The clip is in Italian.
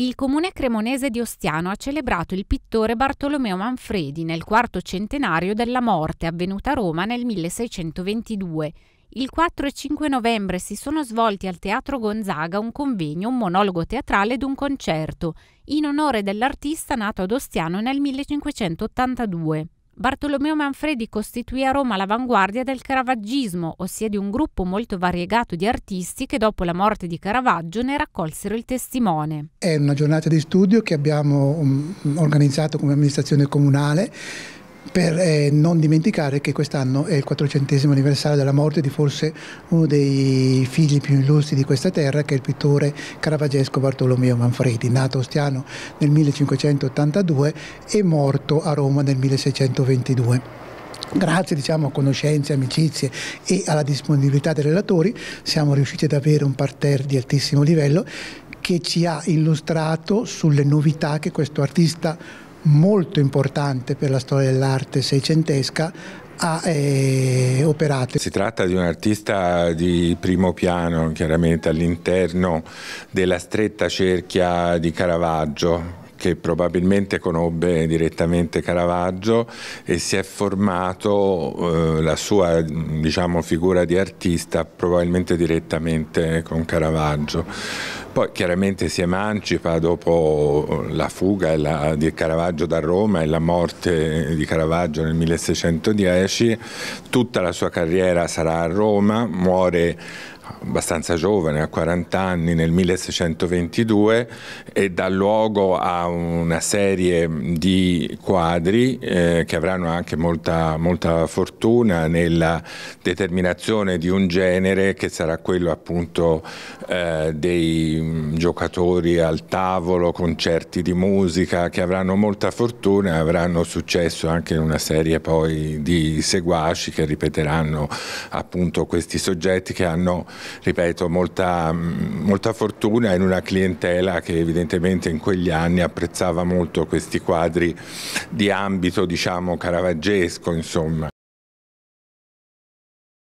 il comune cremonese di Ostiano ha celebrato il pittore Bartolomeo Manfredi nel quarto centenario della morte avvenuta a Roma nel 1622. Il 4 e 5 novembre si sono svolti al Teatro Gonzaga un convegno, un monologo teatrale ed un concerto in onore dell'artista nato ad Ostiano nel 1582. Bartolomeo Manfredi costituì a Roma l'avanguardia del caravaggismo, ossia di un gruppo molto variegato di artisti che dopo la morte di Caravaggio ne raccolsero il testimone. È una giornata di studio che abbiamo mm, organizzato come amministrazione comunale per eh, non dimenticare che quest'anno è il 400 anniversario della morte di forse uno dei figli più illustri di questa terra, che è il pittore caravagesco Bartolomeo Manfredi, nato a Ostiano nel 1582 e morto a Roma nel 1622. Grazie diciamo, a conoscenze, amicizie e alla disponibilità dei relatori siamo riusciti ad avere un parterre di altissimo livello che ci ha illustrato sulle novità che questo artista molto importante per la storia dell'arte seicentesca, ha eh, operato. Si tratta di un artista di primo piano, chiaramente all'interno della stretta cerchia di Caravaggio, che probabilmente conobbe direttamente Caravaggio e si è formato eh, la sua diciamo, figura di artista probabilmente direttamente con Caravaggio. Poi chiaramente si emancipa dopo la fuga la, di Caravaggio da Roma e la morte di Caravaggio nel 1610, tutta la sua carriera sarà a Roma, muore abbastanza giovane, a 40 anni, nel 1622 e dà luogo a una serie di quadri eh, che avranno anche molta, molta, fortuna nella determinazione di un genere che sarà quello appunto eh, dei giocatori al tavolo, concerti di musica che avranno molta fortuna e avranno successo anche in una serie poi di seguaci che ripeteranno appunto questi soggetti che hanno ripeto, molta, molta fortuna in una clientela che evidentemente in quegli anni apprezzava molto questi quadri di ambito diciamo caravaggesco insomma.